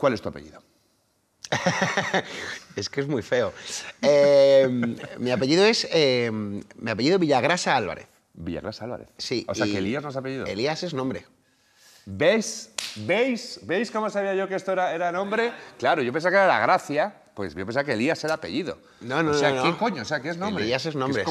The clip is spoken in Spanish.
¿Cuál es tu apellido? es que es muy feo. Em, mi apellido es em, mi apellido Villagrasa Álvarez. Villagrasa Álvarez. Sí. O sea que Elías no es apellido. Elías es nombre. ¿Ves? ¿Veis? ¿Veis cómo sabía yo que esto era, era nombre? Claro, yo pensaba que era la gracia, pues yo pensaba que Elías era apellido. No, no, no. O sea, ¿qué coño? O sea, ¿qué es nombre? Elías es nombre.